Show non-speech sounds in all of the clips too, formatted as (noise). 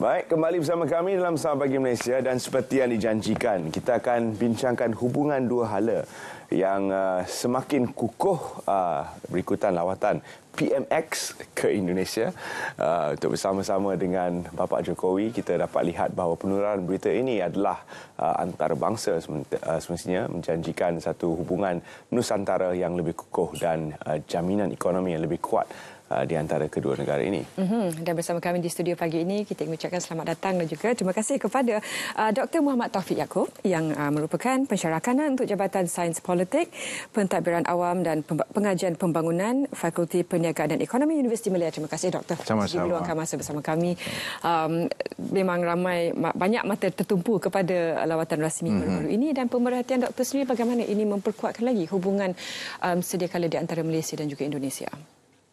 Baik, kembali bersama kami dalam Sama Pagi Malaysia dan seperti yang dijanjikan, kita akan bincangkan hubungan dua hala yang uh, semakin kukuh uh, berikutan lawatan PMX ke Indonesia uh, untuk bersama-sama dengan Bapa Jokowi kita dapat lihat bahawa penularan berita ini adalah uh, antarabangsa uh, semestinya menjanjikan satu hubungan nusantara yang lebih kukuh dan uh, jaminan ekonomi yang lebih kuat Uh, di antara kedua negara ini. Mm-hmm. Dan bersama kami di studio pagi ini, kita mengucapkan selamat datang dan juga terima kasih kepada uh, Dr. Muhammad Taufik Yaakob yang uh, merupakan pensyarah untuk Jabatan Sains Politik, Pentadbiran Awam dan Pengajian Pembangunan Fakulti Perniagaan dan Ekonomi Universiti Malaysia. Terima kasih Dr. Sama-sama. Diluangkan masa bersama kami. Um, memang ramai, banyak mata tertumpu kepada lawatan rasmi mm-hmm. baru-baru ini dan pemerhatian Dr. sendiri bagaimana ini memperkuatkan lagi hubungan um, sedia kala di antara Malaysia dan juga Indonesia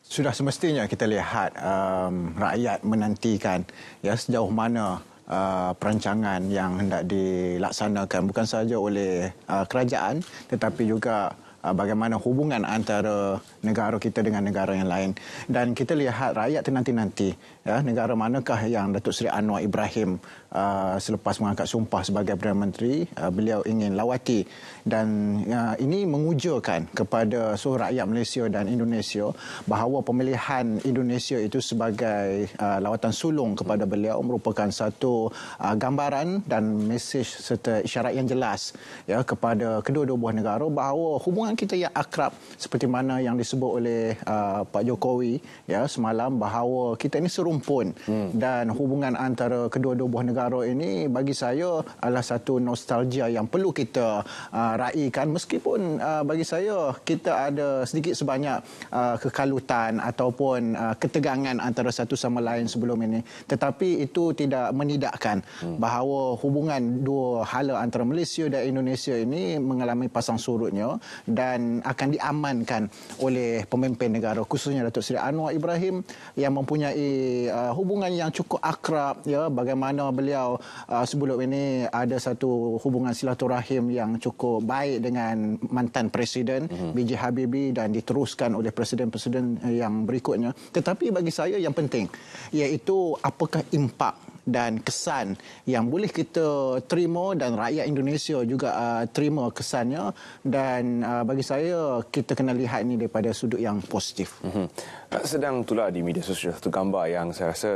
sudah semestinya kita lihat um, rakyat menantikan ya sejauh mana Uh, perancangan yang hendak dilaksanakan bukan sahaja oleh uh, kerajaan tetapi juga uh, bagaimana hubungan antara negara kita dengan negara yang lain dan kita lihat rakyat nanti nanti ya, negara manakah yang Datuk Seri Anwar Ibrahim uh, selepas mengangkat sumpah sebagai Perdana Menteri uh, beliau ingin lawati dan uh, ini mengujurkan kepada seluruh rakyat Malaysia dan Indonesia bahawa pemilihan Indonesia itu sebagai uh, lawatan sulung kepada beliau merupakan satu uh, gambaran dan mesej serta isyarat yang jelas ya kepada kedua-dua buah negara bahawa hubungan kita yang akrab seperti mana yang disebut oleh uh, Pak Jokowi ya semalam bahawa kita ini serum rumpun hmm. dan hubungan antara kedua-dua buah negara ini bagi saya adalah satu nostalgia yang perlu kita uh, raikan meskipun uh, bagi saya kita ada sedikit sebanyak uh, kekalutan ataupun uh, ketegangan antara satu sama lain sebelum ini tetapi itu tidak menidakkan hmm. bahawa hubungan dua hala antara Malaysia dan Indonesia ini mengalami pasang surutnya dan akan diamankan oleh pemimpin negara khususnya Datuk Seri Anwar Ibrahim yang mempunyai uh, hubungan yang cukup akrab ya bagaimana beliau uh, sebelum ini ada satu hubungan silaturahim yang cukup baik dengan mantan presiden mm-hmm. BJ Habibie dan diteruskan oleh presiden-presiden yang berikutnya tetapi bagi saya yang penting iaitu apakah impak dan kesan yang boleh kita terima dan rakyat Indonesia juga uh, terima kesannya dan uh, bagi saya kita kena lihat ini daripada sudut yang positif. Mm-hmm. Sedang itulah di media sosial satu gambar yang saya rasa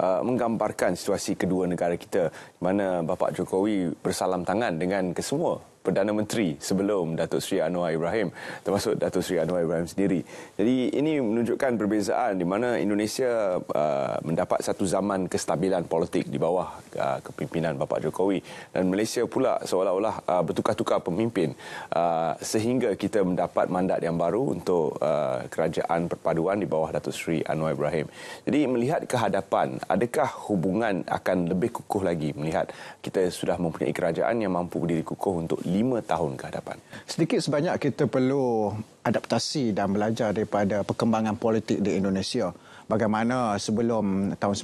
uh, menggambarkan situasi kedua negara kita mana Bapak Jokowi bersalam tangan dengan kesemua Perdana Menteri sebelum Datuk Seri Anwar Ibrahim termasuk Datuk Seri Anwar Ibrahim sendiri. Jadi ini menunjukkan perbezaan di mana Indonesia uh, mendapat satu zaman kestabilan politik di bawah uh, kepimpinan Bapak Jokowi dan Malaysia pula seolah-olah uh, bertukar-tukar pemimpin uh, sehingga kita mendapat mandat yang baru untuk uh, kerajaan perpaduan di bawah Datuk Seri Anwar Ibrahim. Jadi melihat kehadapan adakah hubungan akan lebih kukuh lagi melihat kita sudah mempunyai kerajaan yang mampu berdiri kukuh untuk lima tahun ke hadapan. Sedikit sebanyak kita perlu adaptasi dan belajar daripada perkembangan politik di Indonesia. Bagaimana sebelum tahun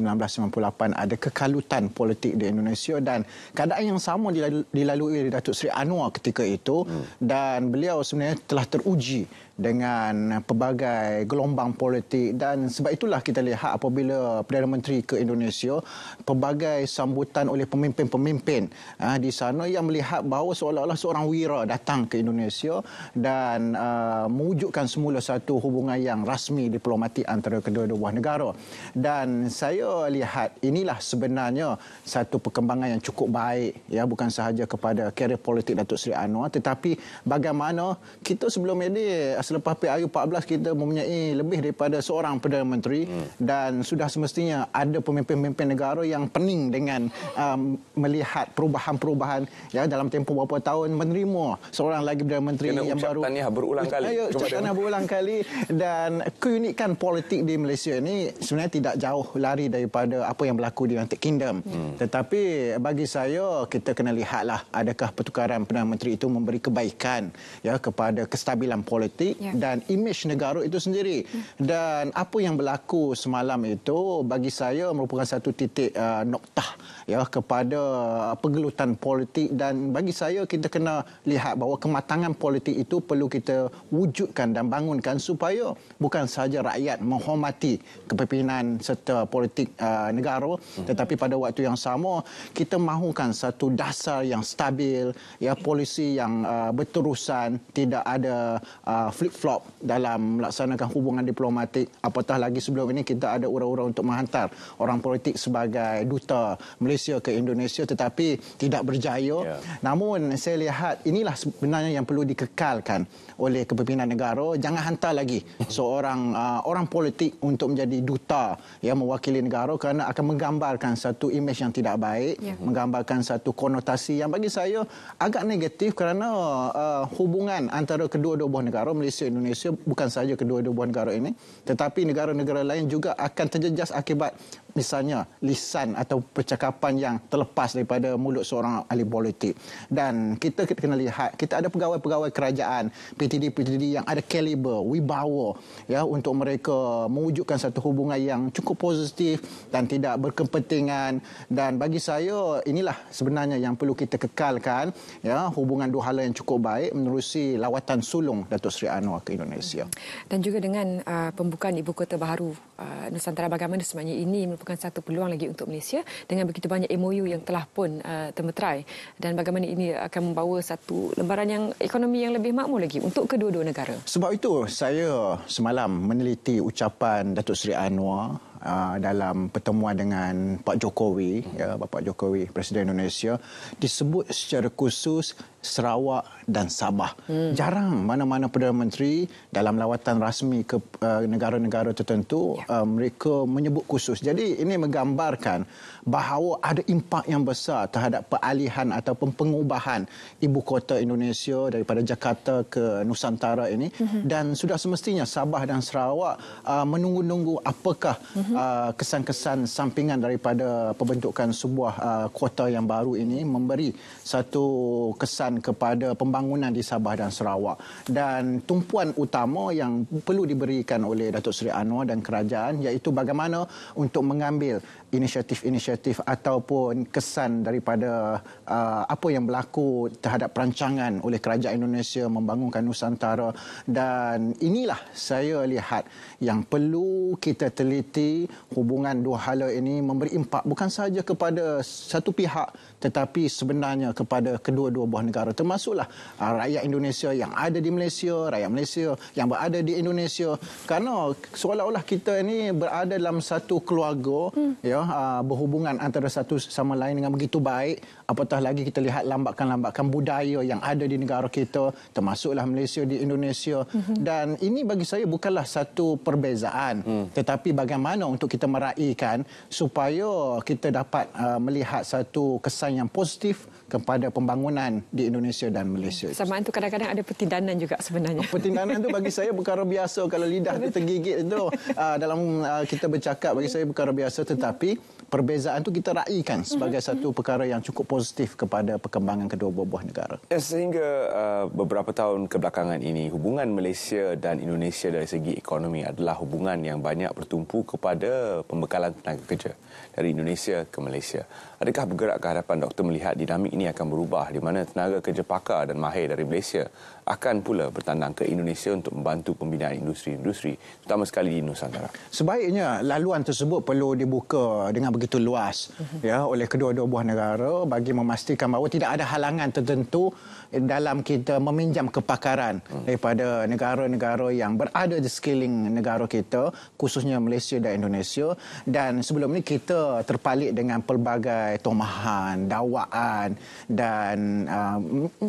1998 ada kekalutan politik di Indonesia dan keadaan yang sama dilalui oleh Datuk Seri Anwar ketika itu hmm. dan beliau sebenarnya telah teruji dengan pelbagai gelombang politik dan sebab itulah kita lihat apabila Perdana Menteri ke Indonesia pelbagai sambutan oleh pemimpin-pemimpin ah, di sana yang melihat bahawa seolah-olah seorang wira datang ke Indonesia dan uh, mewujudkan semula satu hubungan yang rasmi diplomatik antara kedua-dua buah negara dan saya lihat inilah sebenarnya satu perkembangan yang cukup baik ya bukan sahaja kepada kerjaya politik Datuk Seri Anwar tetapi bagaimana kita sebelum ini selepas PRU 14 kita mempunyai lebih daripada seorang Perdana Menteri hmm. dan sudah semestinya ada pemimpin-pemimpin negara yang pening dengan um, melihat perubahan-perubahan ya dalam tempoh beberapa tahun menerima seorang lagi Perdana Menteri Kena yang baru. Kena berulang ya, kali. Ya, ucapkan berulang kali dan keunikan politik di Malaysia ini sebenarnya tidak jauh lari daripada apa yang berlaku di United Kingdom. Hmm. Tetapi bagi saya kita kena lihatlah adakah pertukaran Perdana Menteri itu memberi kebaikan ya kepada kestabilan politik Ya. dan imej negara itu sendiri. Hmm. Dan apa yang berlaku semalam itu bagi saya merupakan satu titik uh, noktah ya kepada uh, pergelutan politik dan bagi saya kita kena lihat bahawa kematangan politik itu perlu kita wujudkan dan bangunkan supaya bukan sahaja rakyat menghormati kepimpinan serta politik uh, negara hmm. tetapi pada waktu yang sama kita mahukan satu dasar yang stabil ya polisi yang uh, berterusan tidak ada uh, flip-flop dalam melaksanakan hubungan diplomatik. Apatah lagi sebelum ini kita ada ura-ura untuk menghantar orang politik sebagai duta Malaysia ke Indonesia tetapi tidak berjaya. Yeah. Namun saya lihat inilah sebenarnya yang perlu dikekalkan oleh kepimpinan negara. Jangan hantar lagi (laughs) seorang uh, orang politik untuk menjadi duta yang mewakili negara kerana akan menggambarkan satu imej yang tidak baik, yeah. menggambarkan satu konotasi yang bagi saya agak negatif kerana uh, hubungan antara kedua-dua buah negara Malaysia Malaysia Indonesia bukan sahaja kedua-dua negara ini tetapi negara-negara lain juga akan terjejas akibat misalnya lisan atau percakapan yang terlepas daripada mulut seorang ahli politik. Dan kita kita kena lihat, kita ada pegawai-pegawai kerajaan, PTD-PTD yang ada kaliber, wibawa ya untuk mereka mewujudkan satu hubungan yang cukup positif dan tidak berkepentingan. Dan bagi saya, inilah sebenarnya yang perlu kita kekalkan ya hubungan dua hal yang cukup baik menerusi lawatan sulung Datuk Seri Anwar ke Indonesia. Dan juga dengan uh, pembukaan Ibu Kota Baharu uh, Nusantara bagaimana sebenarnya ini merupakan satu peluang lagi untuk Malaysia dengan begitu banyak MOU yang telah pun uh, termeterai dan bagaimana ini akan membawa satu lembaran yang ekonomi yang lebih makmur lagi untuk kedua-dua negara. Sebab itu saya semalam meneliti ucapan Datuk Seri Anwar Ah, dalam pertemuan dengan Pak Jokowi, ya, Bapak Jokowi, Presiden Indonesia, disebut secara khusus Sarawak dan Sabah. Hmm. Jarang mana-mana Perdana Menteri dalam lawatan rasmi ke eh, negara-negara uh, tertentu ya. uh, mereka menyebut khusus. Jadi ini menggambarkan bahawa ada impak yang besar terhadap peralihan ataupun pengubahan ibu kota Indonesia daripada Jakarta ke Nusantara ini. Hmm. Dan sudah semestinya Sabah dan Sarawak uh, menunggu-nunggu apakah hmm. Uh-huh. Uh, kesan-kesan sampingan daripada pembentukan sebuah uh, kuota yang baru ini memberi satu kesan kepada pembangunan di Sabah dan Sarawak dan tumpuan utama yang perlu diberikan oleh Datuk Seri Anwar dan kerajaan iaitu bagaimana untuk mengambil inisiatif-inisiatif ataupun kesan daripada uh, apa yang berlaku terhadap perancangan oleh kerajaan Indonesia membangunkan Nusantara dan inilah saya lihat yang perlu kita teliti hubungan dua hala ini memberi impak bukan sahaja kepada satu pihak tetapi sebenarnya kepada kedua-dua buah negara termasuklah ah, rakyat Indonesia yang ada di Malaysia, rakyat Malaysia yang berada di Indonesia kerana seolah-olah kita ini berada dalam satu keluarga hmm. ya ah, berhubungan antara satu sama lain dengan begitu baik apatah lagi kita lihat lambakan-lambakan budaya yang ada di negara kita termasuklah Malaysia di Indonesia hmm. dan ini bagi saya bukanlah satu perbezaan hmm. tetapi bagaimana untuk kita meraihkan supaya kita dapat uh, melihat satu kesan yang positif kepada pembangunan di Indonesia dan Malaysia. Samaan itu kadang-kadang ada pertindanan juga sebenarnya. Pertindanan itu bagi saya perkara biasa kalau lidah itu tergigit itu (laughs) uh, dalam uh, kita bercakap bagi saya perkara biasa tetapi perbezaan itu kita raihkan sebagai mm-hmm. satu perkara yang cukup positif kepada perkembangan kedua-dua buah negara. Eh, sehingga uh, beberapa tahun kebelakangan ini hubungan Malaysia dan Indonesia dari segi ekonomi adalah hubungan yang banyak bertumpu kepada kepada pembekalan tenaga kerja dari Indonesia ke Malaysia. Adakah bergerak ke hadapan doktor melihat dinamik ini akan berubah di mana tenaga kerja pakar dan mahir dari Malaysia akan pula bertandang ke Indonesia untuk membantu pembinaan industri-industri terutama sekali di Nusantara. Sebaiknya laluan tersebut perlu dibuka dengan begitu luas uh-huh. ya oleh kedua-dua buah negara bagi memastikan bahawa tidak ada halangan tertentu dalam kita meminjam kepakaran uh-huh. daripada negara-negara yang berada di sekeliling negara kita khususnya Malaysia dan Indonesia dan sebelum ini kita terpalit dengan pelbagai sebagai tomahan, dakwaan dan uh,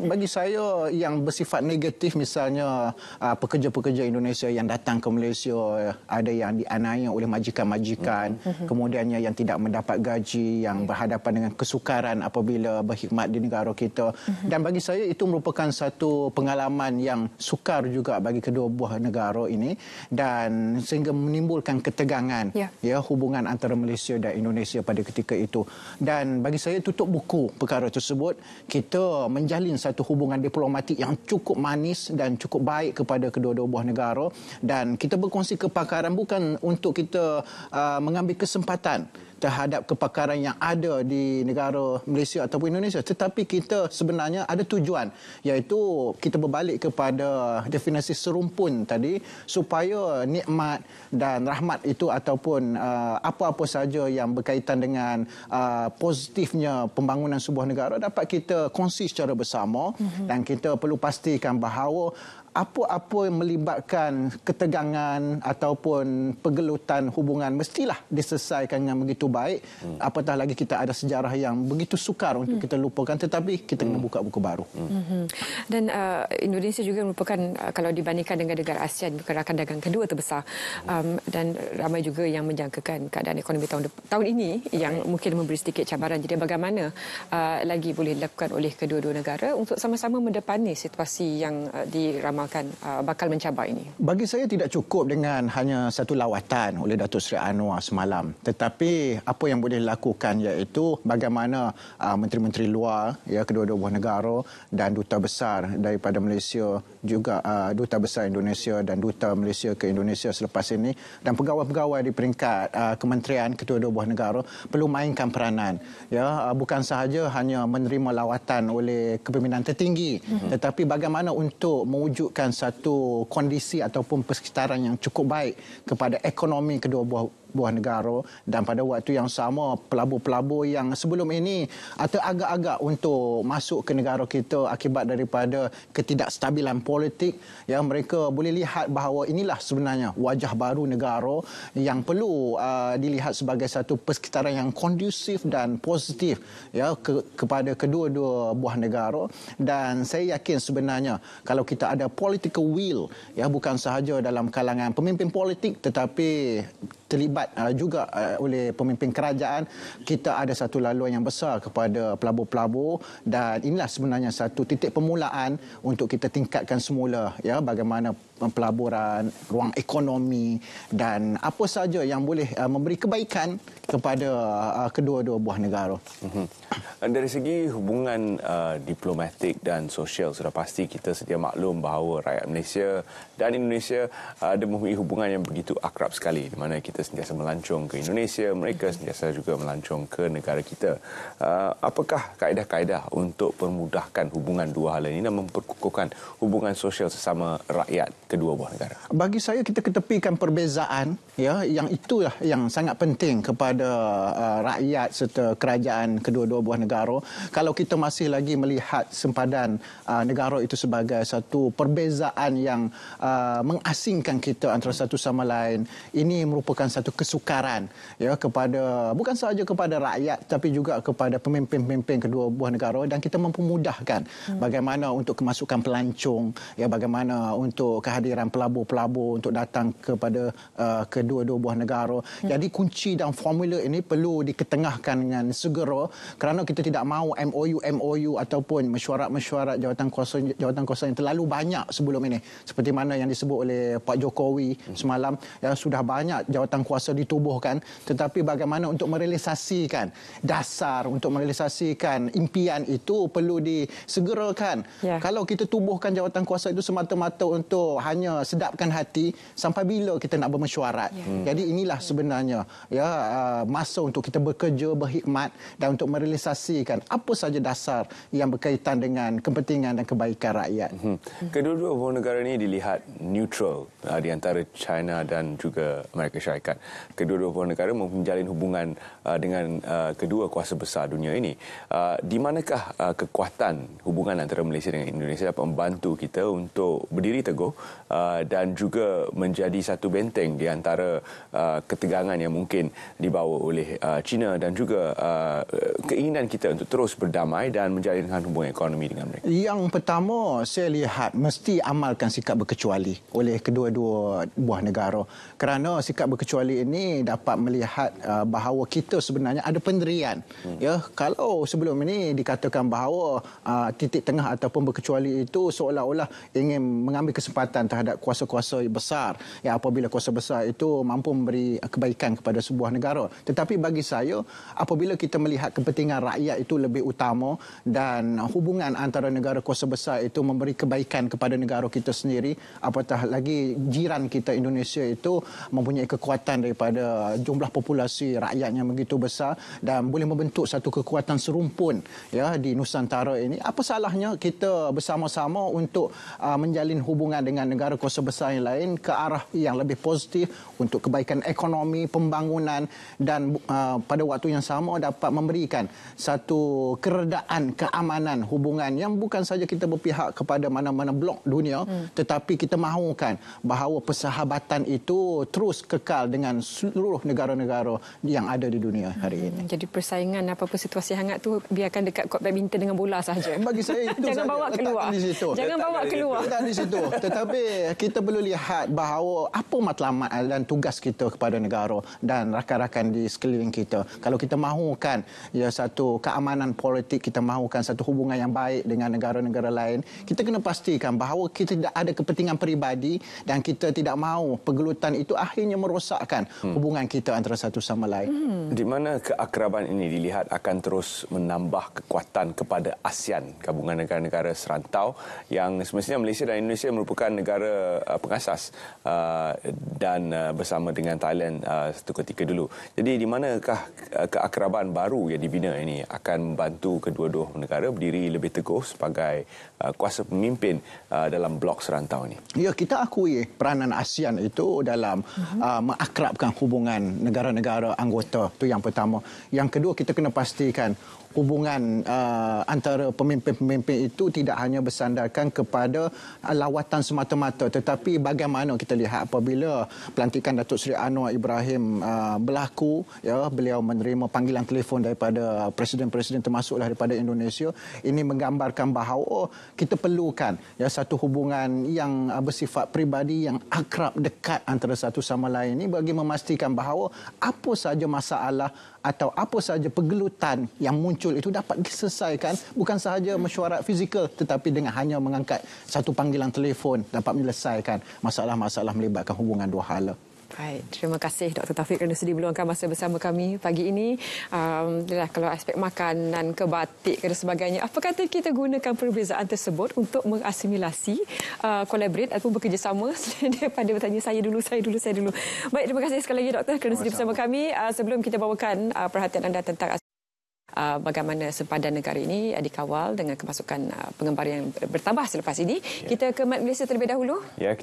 bagi saya yang bersifat negatif misalnya uh, pekerja-pekerja Indonesia yang datang ke Malaysia ada yang dianiaya oleh majikan-majikan, mm-hmm. mm-hmm. kemudiannya yang tidak mendapat gaji, yang berhadapan dengan kesukaran apabila berkhidmat di negara kita mm-hmm. dan bagi saya itu merupakan satu pengalaman yang sukar juga bagi kedua buah negara ini dan sehingga menimbulkan ketegangan yeah. ya hubungan antara Malaysia dan Indonesia pada ketika itu. Dan dan bagi saya tutup buku perkara tersebut kita menjalin satu hubungan diplomatik yang cukup manis dan cukup baik kepada kedua-dua buah negara dan kita berkongsi kepakaran bukan untuk kita uh, mengambil kesempatan terhadap kepakaran yang ada di negara Malaysia ataupun Indonesia. Tetapi kita sebenarnya ada tujuan iaitu kita berbalik kepada definisi serumpun tadi supaya nikmat dan rahmat itu ataupun uh, apa-apa saja yang berkaitan dengan uh, positifnya pembangunan sebuah negara dapat kita kongsi secara bersama mm-hmm. dan kita perlu pastikan bahawa apa-apa yang melibatkan ketegangan ataupun pergelutan hubungan mestilah diselesaikan dengan begitu baik hmm. apatah lagi kita ada sejarah yang begitu sukar untuk hmm. kita lupakan tetapi kita hmm. membuka buku baru hmm. hmm. dan uh, Indonesia juga merupakan uh, kalau dibandingkan dengan negara ASEAN rakan dagang kedua terbesar hmm. um, dan ramai juga yang menjangkakan keadaan ekonomi tahun tahun ini yang mungkin memberi sedikit cabaran jadi bagaimana uh, lagi boleh dilakukan oleh kedua-dua negara untuk sama-sama mendepani situasi yang uh, diramalkan mengamalkan uh, bakal mencabar ini? Bagi saya tidak cukup dengan hanya satu lawatan oleh Datuk Seri Anwar semalam. Tetapi apa yang boleh dilakukan iaitu bagaimana uh, menteri-menteri luar ya kedua-dua buah negara dan duta besar daripada Malaysia juga uh, duta besar Indonesia dan duta Malaysia ke Indonesia selepas ini dan pegawai-pegawai di peringkat uh, kementerian kedua-dua buah negara perlu mainkan peranan ya uh, bukan sahaja hanya menerima lawatan oleh kepimpinan tertinggi mm-hmm. tetapi bagaimana untuk mewujud menunjukkan satu kondisi ataupun persekitaran yang cukup baik kepada ekonomi kedua-dua buah negara dan pada waktu yang sama pelabur-pelabur yang sebelum ini atau agak-agak untuk masuk ke negara kita akibat daripada ketidakstabilan politik yang mereka boleh lihat bahawa inilah sebenarnya wajah baru negara yang perlu uh, dilihat sebagai satu persekitaran yang kondusif dan positif ya ke- kepada kedua-dua buah negara dan saya yakin sebenarnya kalau kita ada political will ya bukan sahaja dalam kalangan pemimpin politik tetapi terlibat uh, juga uh, oleh pemimpin kerajaan kita ada satu laluan yang besar kepada pelabur-pelabur dan inilah sebenarnya satu titik permulaan untuk kita tingkatkan semula ya bagaimana pelaburan, ruang ekonomi dan apa saja yang boleh uh, memberi kebaikan kepada uh, kedua-dua buah negara. Mhm. Dan dari segi hubungan uh, diplomatik dan sosial sudah pasti kita sedia maklum bahawa rakyat Malaysia dan Indonesia ada mempunyai hubungan yang begitu akrab sekali di mana kita sentiasa melancong ke Indonesia, mereka sentiasa juga melancong ke negara kita. apakah kaedah-kaedah untuk permudahkan hubungan dua hal ini dan memperkukuhkan hubungan sosial sesama rakyat kedua buah negara. Bagi saya kita ketepikan perbezaan ya yang itulah yang sangat penting kepada uh, rakyat serta kerajaan kedua-dua buah negara. Kalau kita masih lagi melihat sempadan uh, negara itu sebagai satu perbezaan yang uh, mengasingkan kita antara satu sama lain, ini merupakan satu kesukaran ya kepada bukan sahaja kepada rakyat tapi juga kepada pemimpin-pemimpin kedua buah negara dan kita mempermudahkan hmm. bagaimana untuk kemasukan pelancong ya bagaimana untuk kehadiran kehadiran pelabur-pelabur untuk datang kepada uh, kedua-dua buah negara. Hmm. Jadi kunci dan formula ini perlu diketengahkan dengan segera kerana kita tidak mahu MOU MOU ataupun mesyuarat-mesyuarat jawatan kuasa jawatan kuasa yang terlalu banyak sebelum ini. Seperti mana yang disebut oleh Pak Jokowi hmm. semalam yang sudah banyak jawatan kuasa ditubuhkan tetapi bagaimana untuk merealisasikan dasar untuk merealisasikan impian itu perlu disegerakan. Yeah. Kalau kita tubuhkan jawatan kuasa itu semata-mata untuk hanya sedapkan hati sampai bila kita nak bermesyuarat. Yeah. Hmm. Jadi inilah sebenarnya ya uh, masa untuk kita bekerja berhikmat dan untuk merealisasikan apa saja dasar yang berkaitan dengan kepentingan dan kebaikan rakyat. Hmm. Kedua-dua negara ini dilihat neutral uh, di antara China dan juga Amerika Syarikat. Kedua-dua negara menjalin hubungan uh, dengan kedua kuasa besar dunia ini. di manakah kekuatan hubungan antara Malaysia dengan Indonesia dapat membantu kita untuk berdiri teguh Uh, dan juga menjadi satu benteng di antara uh, ketegangan yang mungkin dibawa oleh uh, China dan juga keinginan kita untuk terus berdamai dan menjalinkan hubungan ekonomi dengan mereka. Yang pertama saya lihat mesti amalkan sikap berkecuali oleh kedua-dua buah negara kerana sikap berkecuali ini dapat melihat bahawa kita sebenarnya ada penderian. Hmm. Ya, kalau sebelum ini dikatakan bahawa titik tengah ataupun berkecuali itu seolah-olah ingin mengambil kesempatan ketaatan terhadap kuasa-kuasa besar ya apabila kuasa besar itu mampu memberi kebaikan kepada sebuah negara tetapi bagi saya apabila kita melihat kepentingan rakyat itu lebih utama dan hubungan antara negara kuasa besar itu memberi kebaikan kepada negara kita sendiri apatah lagi jiran kita Indonesia itu mempunyai kekuatan daripada jumlah populasi rakyatnya begitu besar dan boleh membentuk satu kekuatan serumpun ya di Nusantara ini apa salahnya kita bersama-sama untuk uh, menjalin hubungan dengan negara-negara kuasa besar yang lain ke arah yang lebih positif untuk kebaikan ekonomi, pembangunan dan uh, pada waktu yang sama dapat memberikan satu keredaan, keamanan hubungan yang bukan saja kita berpihak kepada mana-mana blok dunia hmm. tetapi kita mahukan bahawa persahabatan itu terus kekal dengan seluruh negara-negara yang ada di dunia hari hmm. ini. Hmm. Jadi persaingan apa-apa situasi hangat tu biarkan dekat kot badminton dengan bola saja. Bagi saya itu (laughs) Jangan sahaja. bawa keluar. Di situ. Jangan bawa keluar. Di situ. Tetapi boleh kita perlu lihat bahawa apa matlamat dan tugas kita kepada negara dan rakan-rakan di sekeliling kita. Kalau kita mahukan ya satu keamanan politik, kita mahukan satu hubungan yang baik dengan negara-negara lain, kita kena pastikan bahawa kita tidak ada kepentingan peribadi dan kita tidak mahu pergelutan itu akhirnya merosakkan hmm. hubungan kita antara satu sama lain. Hmm. Di mana keakraban ini dilihat akan terus menambah kekuatan kepada ASEAN, gabungan negara-negara serantau yang semestinya Malaysia dan Indonesia merupakan negara negara uh, pengasas uh, dan uh, bersama dengan Thailand uh, satu ketika dulu. Jadi di manakah uh, keakraban baru yang dibina ini akan membantu kedua-dua negara berdiri lebih teguh sebagai uh, kuasa pemimpin uh, dalam blok serantau ini? Ya, kita akui peranan ASEAN itu dalam mhm. uh, mengakrabkan hubungan negara-negara anggota. Itu yang pertama. Yang kedua, kita kena pastikan hubungan uh, antara pemimpin-pemimpin itu tidak hanya bersandarkan kepada uh, lawatan semata-mata tetapi bagaimana kita lihat apabila pelantikan Datuk Seri Anwar Ibrahim uh, berlaku ya beliau menerima panggilan telefon daripada presiden-presiden termasuklah daripada Indonesia ini menggambarkan bahawa oh, kita perlukan ya satu hubungan yang uh, bersifat peribadi yang akrab dekat antara satu sama lain ini bagi memastikan bahawa apa saja masalah atau apa sahaja pergelutan yang muncul itu dapat diselesaikan bukan sahaja mesyuarat fizikal tetapi dengan hanya mengangkat satu panggilan telefon dapat menyelesaikan masalah-masalah melibatkan hubungan dua hala. Baik, terima kasih Dr. Taufik kerana sudi meluangkan masa bersama kami pagi ini. Um, yalah, kalau aspek makanan ke batik dan sebagainya, apa kata kita gunakan perbezaan tersebut untuk mengasimilasi, uh, collaborate ataupun bekerjasama (laughs) selain daripada bertanya saya dulu, saya dulu, saya dulu. Baik, terima kasih sekali lagi Doktor kerana sudi bersama kami. Uh, sebelum kita bawakan uh, perhatian anda tentang uh, bagaimana sempadan negara ini dikawal dengan kemasukan uh, pengembara yang bertambah selepas ini. Ya. Kita ke Mat Malaysia terlebih dahulu. Ya, kita